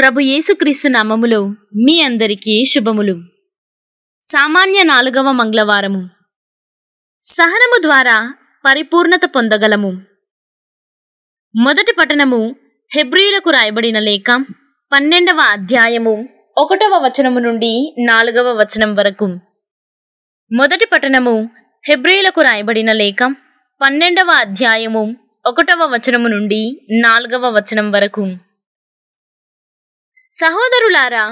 ప్రభు యేసుక్రీస్తు నామములో మీ అందరికీ శుభములు సామాన్య నాలుగవ మంగళవారము సహనము ద్వారా పరిపూర్ణత పొందగలము మొదటి పట్టణము హెబ్రియులకు రాయబడిన లేఖ పన్నెండవ అధ్యాయము ఒకటవ వచనము నుండి నాలుగవ వచనం వరకు మొదటి పట్టణము హెబ్రియులకు రాయబడిన లేఖ పన్నెండవ అధ్యాయము ఒకటవ వచనము నుండి నాలుగవ వచనం వరకు సహోదరులారా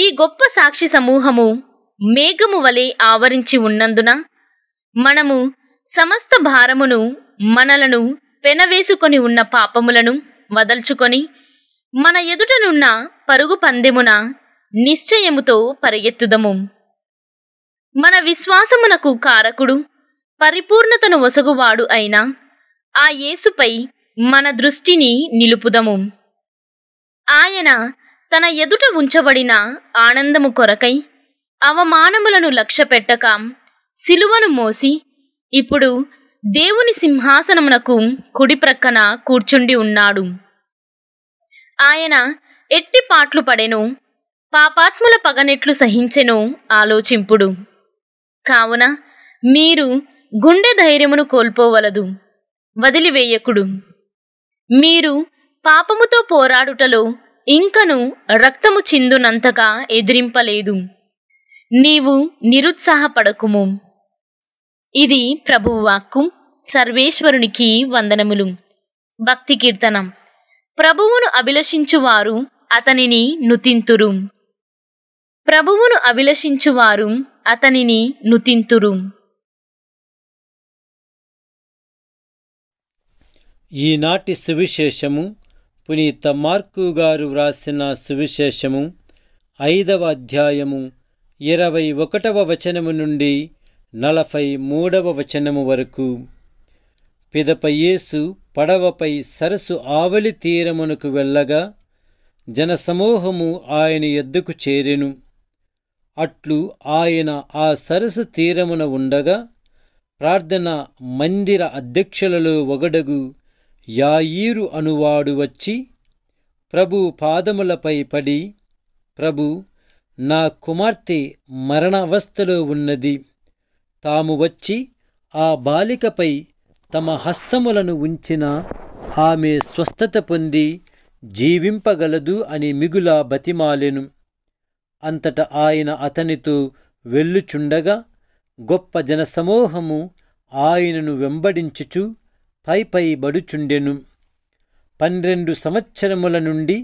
ఈ గొప్ప సాక్షి సమూహము మేఘము వలె ఆవరించి ఉన్నందున మనము సమస్త భారమును మనలను పెనవేసుకొని ఉన్న పాపములను వదల్చుకొని మన ఎదుటనున్న పరుగు పందెమున నిశ్చయముతో పరిగెత్తుదము మన విశ్వాసమునకు కారకుడు పరిపూర్ణతను ఒసగువాడు అయిన ఆ యేసుపై మన దృష్టిని నిలుపుదము ఆయన తన ఎదుట ఉంచబడిన ఆనందము కొరకై అవమానములను లక్ష్యపెట్టక సిలువను మోసి ఇప్పుడు దేవుని సింహాసనమునకు కుడి ప్రక్కన కూర్చుండి ఉన్నాడు ఆయన ఎట్టి పాట్లు పడెను పాపాత్ముల పగనెట్లు సహించెను ఆలోచింపుడు కావున మీరు గుండె ధైర్యమును కోల్పోవలదు వదిలివేయకుడు మీరు పాపముతో పోరాడుటలో ఇంకను రక్తము చిందునంతగా ఎదిరింపలేదు నీవు నిరుత్సాహపడకుము ఇది ప్రభువాక్కు సర్వేశ్వరునికి వందనములు భక్తి కీర్తనం ప్రభువును అభిలషించువారు అతనిని నుతింతురు ప్రభువును అభిలషించువారు అతనిని నుతింతురు ఈనాటి సువిశేషము పునీత మార్కు గారు వ్రాసిన సువిశేషము ఐదవ అధ్యాయము ఇరవై ఒకటవ వచనము నుండి నలభై మూడవ వచనము వరకు పిదప పడవపై సరస్సు ఆవలి తీరమునకు వెళ్ళగా జనసమూహము ఆయన ఎద్దుకు చేరెను అట్లు ఆయన ఆ సరస్సు తీరమున ఉండగా ప్రార్థన మందిర అధ్యక్షులలో ఒకడగు యాయీరు అనువాడు వచ్చి ప్రభు పాదములపై పడి ప్రభు నా కుమార్తె మరణావస్థలో ఉన్నది తాము వచ్చి ఆ బాలికపై తమ హస్తములను ఉంచిన ఆమె స్వస్థత పొంది జీవింపగలదు అని మిగుల బతిమాలెను అంతట ఆయన అతనితో వెళ్ళుచుండగా గొప్ప జనసమూహము ఆయనను వెంబడించుచు బడుచుండెను పన్నెండు సంవత్సరముల నుండి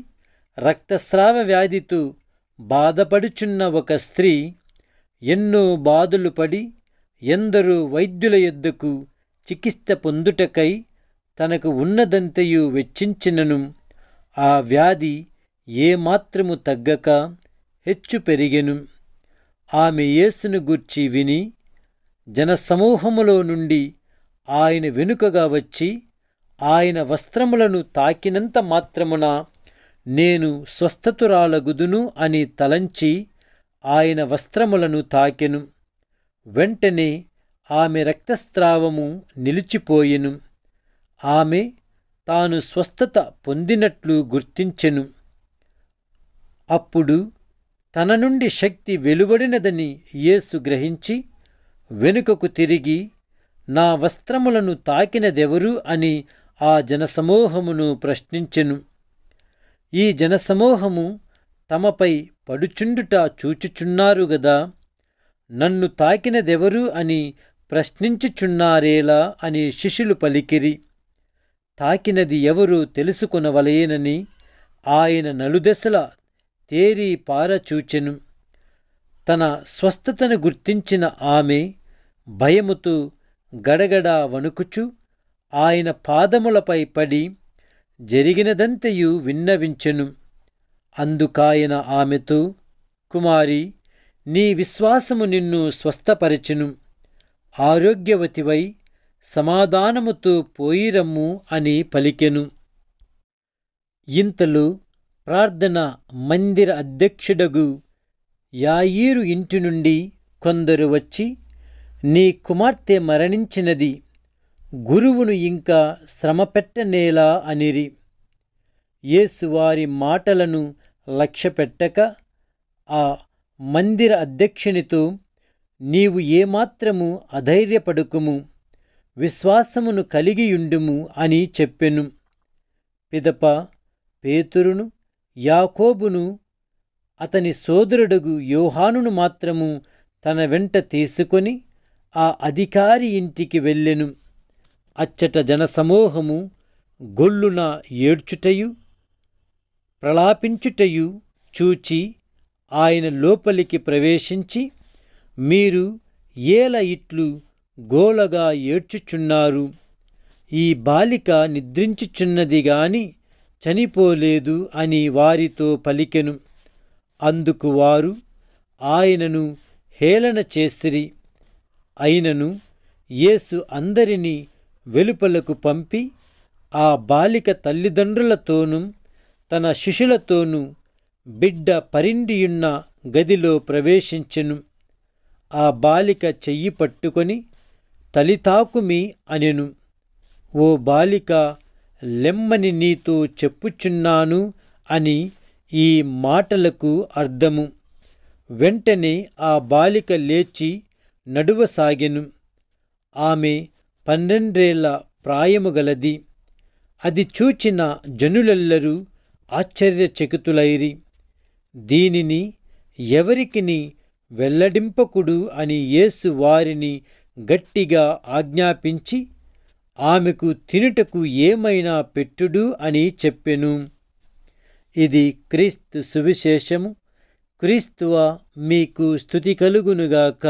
రక్తస్రావ వ్యాధితో బాధపడుచున్న ఒక స్త్రీ ఎన్నో బాధలు పడి ఎందరో వైద్యుల యొద్దకు చికిత్స పొందుటకై తనకు ఉన్నదంతయు వెచ్చించినను ఆ వ్యాధి ఏమాత్రము తగ్గక హెచ్చు పెరిగెను ఆమె యేసును గూర్చి విని జనసమూహములో నుండి ఆయన వెనుకగా వచ్చి ఆయన వస్త్రములను తాకినంత మాత్రమున నేను స్వస్థతురాలగుదును అని తలంచి ఆయన వస్త్రములను తాకెను వెంటనే ఆమె రక్తస్రావము నిలిచిపోయెను ఆమె తాను స్వస్థత పొందినట్లు గుర్తించెను అప్పుడు తన నుండి శక్తి వెలువడినదని యేసు గ్రహించి వెనుకకు తిరిగి నా వస్త్రములను తాకినదెవరు అని ఆ జనసమూహమును ప్రశ్నించెను ఈ జనసమూహము తమపై పడుచుండుట చూచుచున్నారు గదా నన్ను తాకినదెవరు అని ప్రశ్నించుచున్నారేలా అని శిష్యులు పలికిరి తాకినది ఎవరు తెలుసుకునవలయనని ఆయన నలుదశల తేరి పారచూచెను తన స్వస్థతను గుర్తించిన ఆమె భయముతో గడగడ వణుకుచు ఆయన పాదములపై పడి జరిగినదంతయు విన్నవించెను అందుకాయన ఆమెతో కుమారి నీ విశ్వాసము నిన్ను స్వస్థపరచును ఆరోగ్యవతివై సమాధానముతో పోయిరమ్ము అని పలికెను ఇంతలో ప్రార్థన మందిర అధ్యక్షుడగు యాయీరు ఇంటి నుండి కొందరు వచ్చి నీ కుమార్తె మరణించినది గురువును ఇంకా శ్రమ పెట్టనేలా అనిరి యేసువారి మాటలను లక్ష్యపెట్టక ఆ మందిర అధ్యక్షునితో నీవు ఏమాత్రము అధైర్యపడుకుము విశ్వాసమును కలిగియుండుము అని చెప్పెను పిదప పేతురును యాకోబును అతని సోదరుడగు యోహానును మాత్రము తన వెంట తీసుకొని ఆ అధికారి ఇంటికి వెళ్ళెను అచ్చట జనసమూహము గొల్లున ఏడ్చుటయు ప్రలాపించుటయు చూచి ఆయన లోపలికి ప్రవేశించి మీరు ఏల ఇట్లు గోలగా ఏడ్చుచున్నారు ఈ బాలిక నిద్రించుచున్నది గాని చనిపోలేదు అని వారితో పలికెను అందుకు వారు ఆయనను హేళన చేసిరి అయినను యేసు అందరినీ వెలుపలకు పంపి ఆ బాలిక తల్లిదండ్రులతోనూ తన శిష్యులతోనూ బిడ్డ పరిండియున్న గదిలో ప్రవేశించెను ఆ బాలిక చెయ్యి పట్టుకొని తలితాకుమి అనెను ఓ బాలిక లెమ్మని నీతో చెప్పుచున్నాను అని ఈ మాటలకు అర్థము వెంటనే ఆ బాలిక లేచి నడువ సాగెను ఆమె పన్నెండేళ్ల ప్రాయము గలది అది చూచిన జనులెల్లరూ ఆశ్చర్యచకితులైరి దీనిని ఎవరికిని వెల్లడింపకుడు అని యేసు వారిని గట్టిగా ఆజ్ఞాపించి ఆమెకు తినుటకు ఏమైనా పెట్టుడు అని చెప్పెను ఇది క్రీస్తు సువిశేషము క్రీస్తువ మీకు స్థుతి కలుగునుగాక